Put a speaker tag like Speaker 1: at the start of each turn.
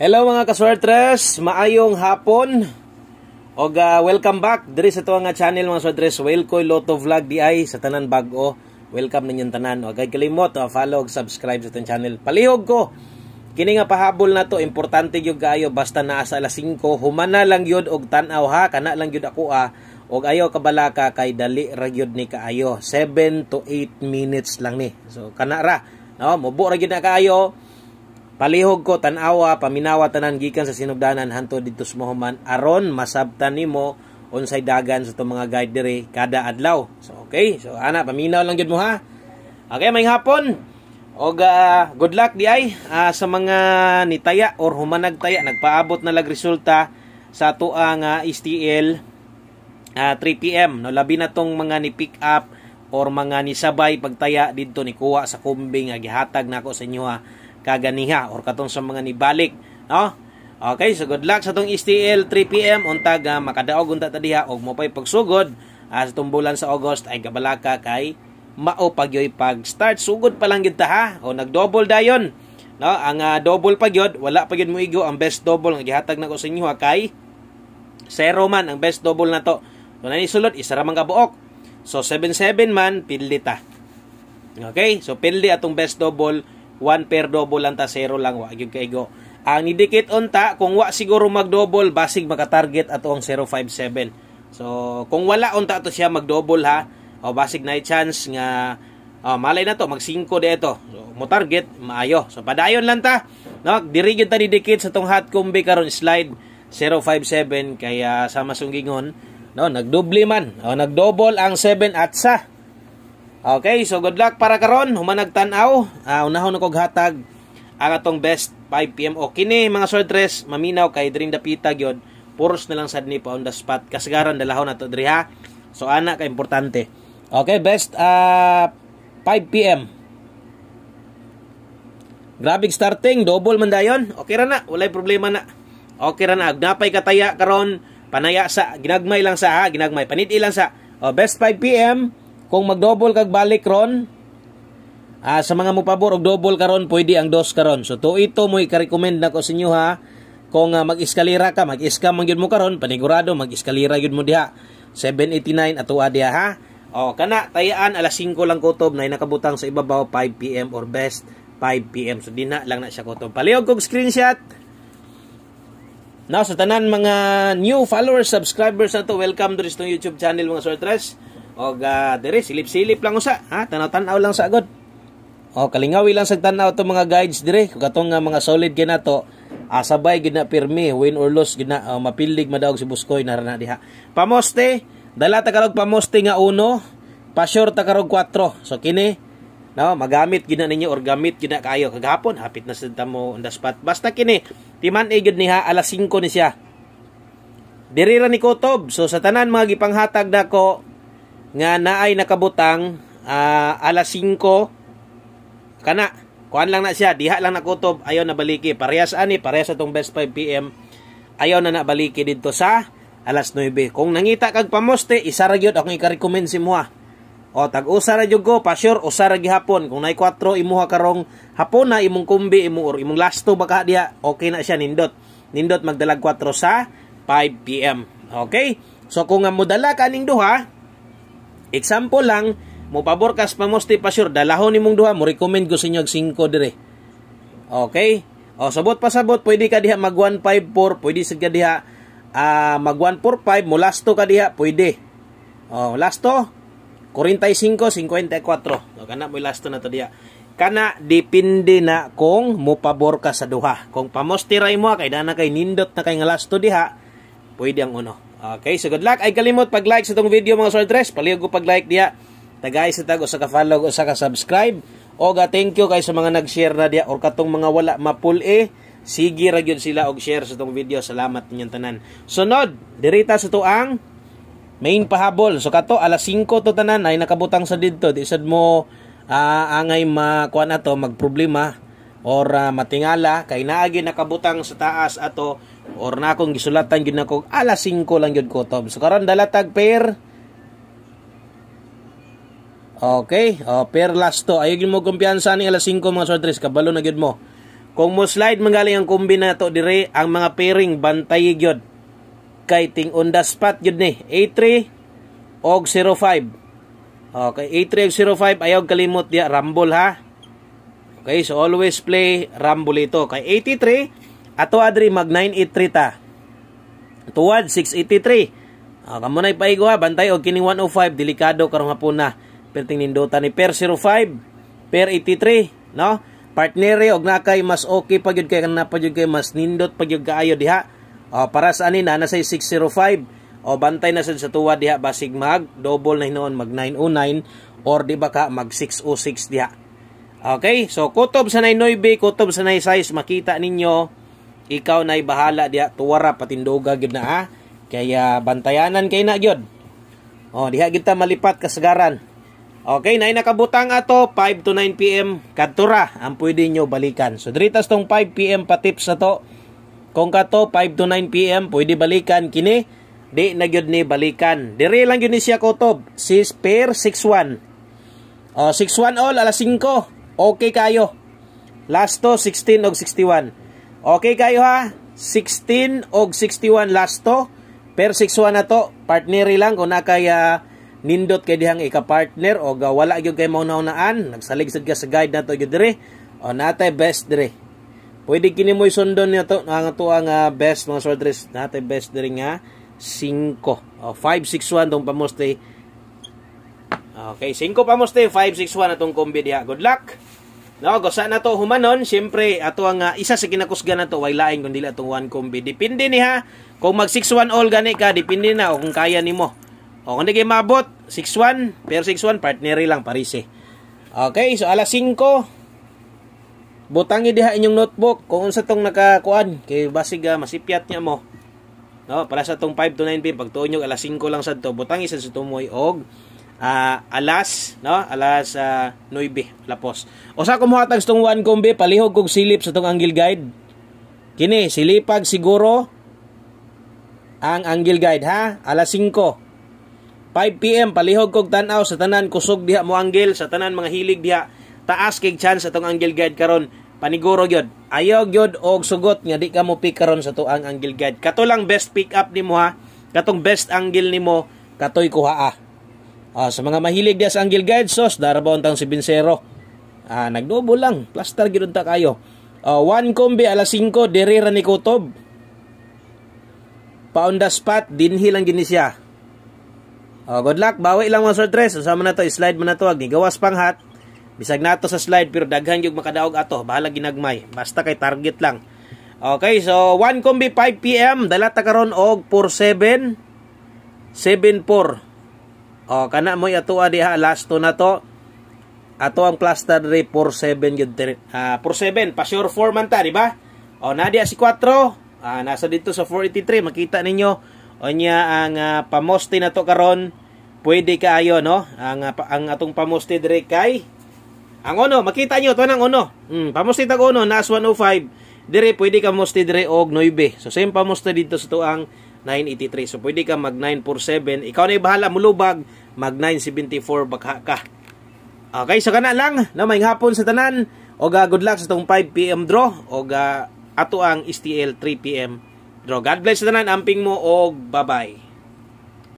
Speaker 1: Hello mga kaswertres, maayong hapon. Og uh, welcome back diri sa tuwa ah, channel mga kaswertres, Welkoy Lotto Vlog DI sa tanan bag-o. Welcome ninyo tanan. Og kalimot uh, follow og subscribe sa tan channel. Palihog ko. Kini nga pahabol na to, importante gyud kaayo basta naa sa alas 5 humana lang yun og tan-aw ha, kana lang yun ako ah. Og ayaw kabalaka kay dali ra gyud ni kaayo. 7 to 8 minutes lang ni. So kana ra. No, mubo ra gyud na kaayo Palihog ko tanawa paminawa tanan gikan sa sinugdanan hanto didto sa Muhammad aron masabtan nimo unsay dagan sa itong mga guide diri kada adlaw. So okay, so ana paminaw lang gyud mo ha. Okay, may hapon. Og uh, good luck di ay uh, ah, sa mga nitaya or humanag taya nagpaabot na lag resulta sa tuang ah, uh, STL uh, 3 PM no labi na tong mga ni pick up or mga ni sabay pagtaya didto ni kuha sa kumbing nga gihatag nako sa inyo ha kaganiha or katong sa mga nibalik no okay so good luck sa tong STL 3 pm untag uh, makadaog unta tadiha diha og mopay pagsugod uh, sa tumbulan sa August ay gabalaka kay mao pagyoy pag start sugod pa lang gyud ta ha o nag double dayon no ang uh, double pagyod wala pa gyud mo igo ang best double nga gihatag na ko sa inyo ha kay zero man ang best double na to kung so, sulod isa ra man ka buok so 77 man pili okay so pildi atong best double 1 pair double lang ta 0 lang wa gyud kay go. Ang nidikit unta kung wa siguro mag-double basig maka-target ato ang 057. So kung wala unta to siya mag-double ha. O basig na chance nga oh, malay na to mag 5 dito. So, mo target maayo. So padayon lang ta. No, diri gyud ta nidikit sa tong hot combi karon slide 057 kaya sama sung gingon no nagdoble man o nagdouble ang 7 at sa Okay, so good luck para karon. Humanag tan-aw. Uh, unahon ako hatag ang atong best 5 PM o kini mga sortress maminaw kay dring dapita gyud. Puros na lang sad ni pa on the spot. Kasagaran dalahon nato diri ha. So ana ka importante. Okay, best uh, ah, 5 PM. Grabe starting, double man dayon. Okay ra na, walay problema na. Okay ra na, agnapay kataya karon. Panaya sa ginagmay lang sa ha, ginagmay panit ilang sa. Oh, best 5 PM kung mag-double kag balik ron, ah, sa mga mo pabor og double karon pwede ang dos karon. So to ito mo i-recommend nako sa inyo ha. Kung uh, ah, mag-eskalera ka, mag-iska man gyud mo karon, panigurado mag-eskalera gyud mo diha. 789 atoa diha ha. O kana tayaan alas 5 lang kutob na nakabutang sa ibabaw 5 PM or best 5 PM. So di na lang na siya kutob. Paliog kog screenshot. Now, sa tanan mga new followers, subscribers na to, welcome to this YouTube channel mga sortres og uh, dire silip-silip lang usa, ha? Tanaw-tanaw lang sa agad. O kalingawi lang sa tanaw to mga guides dire, kung katong mga solid to asabay gid na pirmi, win or loss gid na uh, mapilig madaog si Buskoy na na diha. Pamoste, dala ta karog pamoste nga uno, pasyor ta karog 4. So kini No, magamit gina ninyo or gamit gina kayo kagapon hapit na sa mo on the spot. Basta kini timan igod niha alas 5 ni siya. Diri ra ni Kotob. So sa tanan mga gipanghatag nako nga naay nakabutang uh, alas 5 kana kuan lang na siya diha lang na kutob ayaw na baliki parehas ani parehas atong best 5 pm ayaw na nabaliki baliki didto sa alas 9 kung nangita kag pamoste isa ra gyud akong ikarekomend si moa o tag usa ra jud ko pa sure usa ra gihapon kung nay 4 imuha karong hapon na imong kumbi imong or imong lasto baka diha okay na siya nindot nindot magdalag 4 sa 5 pm okay so kung nga modala kaning duha Example lang, mo pabor kas mosti pa sure dalahon nimong duha mo recommend ko sa inyo 5 dire. Okay? O sabot pa sabot pwede ka diha mag 154, pwede sad diha uh, mag 145 mo lasto ka diha pwede. O lasto 45 54. E o kana mo lasto na to diha. Kana depende na kung mo pabor ka sa duha. Kung pamusti ray mo kay dana kay nindot na kay nga lasto diha, pwede ang uno. Okay, so good luck. Ay kalimot pag-like sa tong video mga sortres. Palihog ko pag-like niya. Tagay sa tag, sa ka follow, sa ka subscribe. O ga thank you kay sa mga nag-share na diya or katong mga wala mapul eh. Sige ra gyud sila og share sa tong video. Salamat ninyong tanan. Sunod, dirita sa tuang main pahabol. So kato alas 5 to tanan ay nakabutang sa didto. Di sad mo uh, angay makuha na to magproblema or uh, matingala kay naagi nakabutang sa taas ato or na akong gisulatan gyud nako alas 5 lang gyud kutob so karon dalatag pair Okay, oh, pair last to. Ayog mo kumpiyansa ni alas 5 mga sortres, kabalo na gyud mo. Kung mo slide mangali ang kombi na to dire, ang mga pairing bantay gyud. Kay ting on the spot gyud ni 83 og 05. Okay, 83 og 05 ayog kalimot ya rumble ha. Okay, so always play rumble ito. Kay 83 Ato adri mag 983 ta. Tuwad 683. Ah, kamo na ipaigo ha, bantay og kining 105 delikado karong hapon na. Perting nindota ni per 05, per 83, no? Partnere og nakay mas okay pa gyud kay kana pa gyud kay mas nindot pa gyud kaayo diha. Oh, para sa ani na say 605 o oh, bantay na sad sa tuwa diha basig mag double na hinoon mag 909 or di ba ka mag 606 diha. Okay, so kutob sa 99, kutob sa 96 makita ninyo ikaw na'y bahala diya tuwara patindoga gyud na ha. Kaya bantayanan kay na gyud. Oh, diha kita malipat kasagaran. Okay, na nakabutang ato 5 to 9 PM kadtura ang pwede nyo balikan. So dritas tong 5 PM pa tips na to. Kung kato 5 to 9 PM pwede balikan kini di na gyud ni balikan. Dire lang gyud ni siya kotob, si pair 61. Oh, 61 all alas 5. Okay kayo. Last to 16 og 61. Okay kayo ha? 16 og 61 last to. Per 61 na to, partneri lang kung nakaya uh, nindot kay dihang ika-partner o wala gyud kay mauna naunaan, nagsalig ka sa guide nato gyud dire. O natay best dire. Pwede kini sundon isundon to. ang ato ang uh, best mga sortress natay best dire nga 5. O 561 tong pamuste. Okay, 5 pamuste, 561 atong kombi diha. Good luck. No, gosa na to humanon, syempre ato ang uh, isa sa kinakusgan na to way lain kundi atong one combi. Depende ni ha. Kung mag 61 all gani ka, depende na o kung kaya nimo. O kung hindi mabot 61, pero 61 partner lang parise. Eh. Okay, so alas 5 butangi diha inyong notebook kung unsa tong nakakuan kay basig uh, masipyat niya mo. No, para sa tong 5 to 9 p.m. pagtuon nyo alas 5 lang sad to, butangi sa tumoy og uh, alas no alas uh, ah, 9 lapos usa kumuha tag tungwan kombi palihog kog silip sa tong angle guide kini silipag siguro ang angle guide ha alas 5 5 pm palihog kog tan-aw sa tanan kusog diha mo angle sa tanan mga hilig diha taas kay chance atong angle guide karon paniguro gyud ayaw gyud og sugot nga di ka mo pick karon sa tuang angle guide kato lang best pick up nimo ha katong best angle nimo katoy kuha ah Ah, sa mga mahilig diya sa Angel Guide Sauce, darabaon tang si Binsero. Ah, nagdobo lang. Plaster gid ta kayo. Uh, one kombi alas 5 diri ra ni Kutob. Paunda spot dinhi lang gini siya. Uh, good luck, bawi lang mga sortres. Sama na to, slide mo na to, ag gawas hat. Bisag nato sa slide pero daghan yung makadaog ato, bahala ginagmay. Basta kay target lang. Okay, so 1 kombi 5 PM, dala ta karon og 47 74 o, oh, kana mo atua diha, last to na to. Ato ang plaster diri 47 gyud uh, 47 pa sure 4 man ta, di ba? O oh, na diha si 4. Ah, nasa dito sa 483 makita ninyo onya ang uh, pamoste na to karon pwede kaayo no ang uh, ang atong pamosti diri kay ang uno makita nyo to nang uno mm, pamoste tag uno nas 105 dire pwede ka moste dire og 9 so same pamoste dito sa tuang 983 so pwede ka mag 947 ikaw na bahala mulubag mag 974 bakha ka okay so kana lang na may hapon sa tanan og uh, good luck sa tong 5 pm draw og uh, ato ang STL 3 pm draw god bless sa tanan amping mo og bye bye